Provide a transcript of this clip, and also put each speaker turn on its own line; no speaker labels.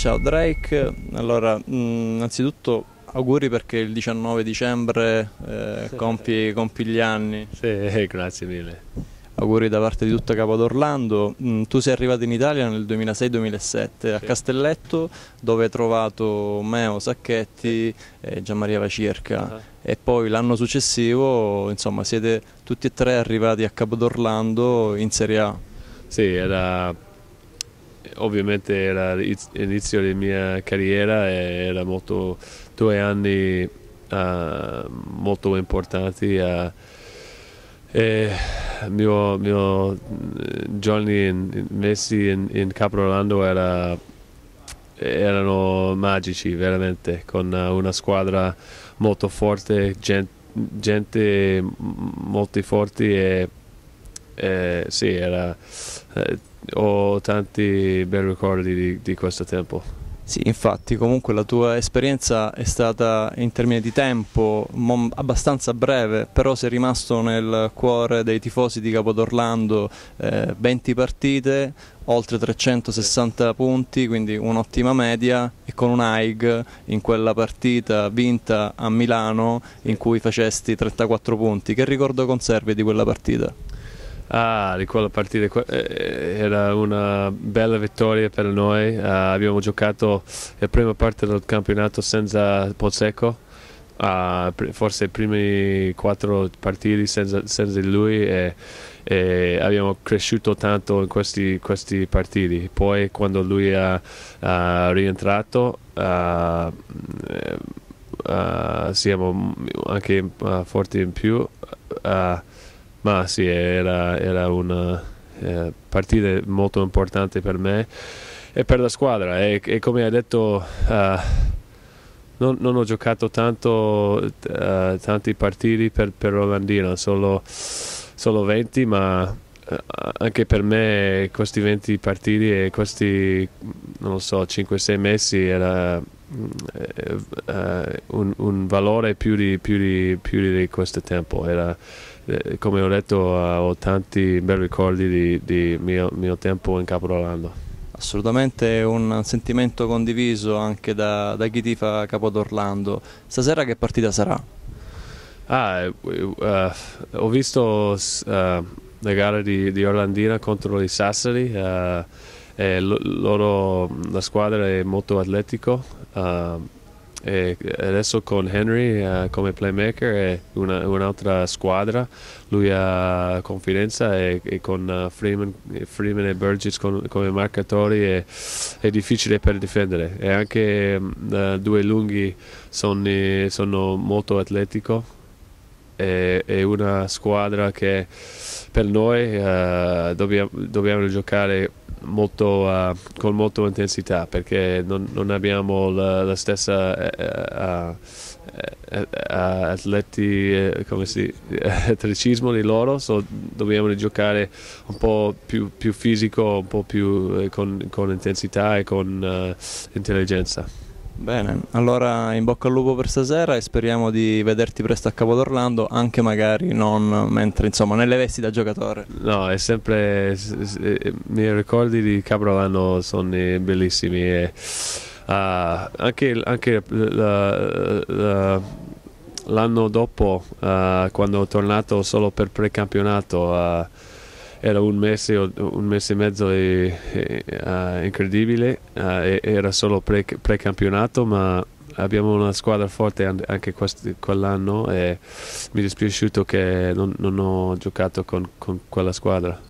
Ciao Drake, allora mm, innanzitutto auguri perché il 19 dicembre eh, compi, compi, gli anni. Sì, eh, grazie mille. Auguri da parte di tutta Capo d'Orlando. Mm, tu sei arrivato in Italia nel 2006-2007 sì. a Castelletto dove hai trovato Meo Sacchetti sì. e Gianmaria Vacirca uh ah. -huh. e poi l'anno successivo insomma siete tutti e tre arrivati a Capo d'Orlando in Serie A. Sì, era ovviamente era
l'inizio della mia carriera e era molto due anni uh, molto importanti uh, e mio, mio giorni in, in messi in, in Caprolando era, erano magici veramente con una squadra molto forte gente, gente molto forte e
eh, sì, era, eh, ho tanti bei ricordi di, di questo tempo. Sì, infatti, comunque la tua esperienza è stata in termini di tempo abbastanza breve, però sei rimasto nel cuore dei tifosi di Capodorlando eh, 20 partite, oltre 360 punti, quindi un'ottima media e con un AIG in quella partita vinta a Milano in cui facesti 34 punti. Che ricordo conservi di quella partita? Ah, di quella partita, eh, era una bella vittoria per noi, uh, abbiamo
giocato la prima parte del campionato senza Pozzecco, uh, forse i primi quattro partiti senza, senza lui e, e, abbiamo cresciuto tanto in questi, questi partiti. Poi quando lui è rientrato uh, siamo anche forti in più. Ma sì, era, era una eh, partita molto importante per me e per la squadra e, e come hai detto uh, non, non, ho giocato tanto, uh, tanti partiti per, per Orlandino, solo, solo 20 ma eh, anche per me questi 20 partiti e questi non so 5-6 mesi era eh, eh, un, un, valore più di, più, di, più di, questo tempo. Era, eh, come ho detto, ho tanti
bei ricordi di, di mio, mio, tempo in Capodorlando. Assolutamente un sentimento condiviso anche da, da chi tifa Capodorlando. Stasera che partita sarà? Ah, uh, ho visto uh, la gara
di, Orlandina contro i Sassari. Uh, eh, loro, la squadra è molto atletica uh, eh, e adesso con Henry uh, come playmaker è una, un'altra squadra, lui ha confidenza e, e con uh, Freeman, Freeman, e Burgess con, come marcatori è, è, difficile per difendere e anche um, due lunghi sono, sono molto atletico è, una squadra che per noi uh, dobbiamo, dobbiamo, giocare molto, uh, con molta intensità perché non, non abbiamo la, la stessa uh, uh, atleti, si, atleticismo di loro, so dobbiamo giocare un po' più, più fisico, un po' più con, con intensità e con intelligenza.
Bene, allora in bocca al lupo per stasera e speriamo di vederti presto a Capo d'Orlando, anche magari non mentre, insomma, nelle vesti da giocatore. No, è sempre... Eh, i miei ricordi di Capodorlando sono bellissimi
e uh, anche, anche l'anno dopo, uh, quando ho tornato solo per precampionato... Uh, era un mese un mese e mezzo e, e, uh, incredibile, uh, era solo pre, precampionato ma abbiamo una squadra forte anche quest- quell'anno e mi è dispiaciuto che non, non ho giocato con, con quella squadra.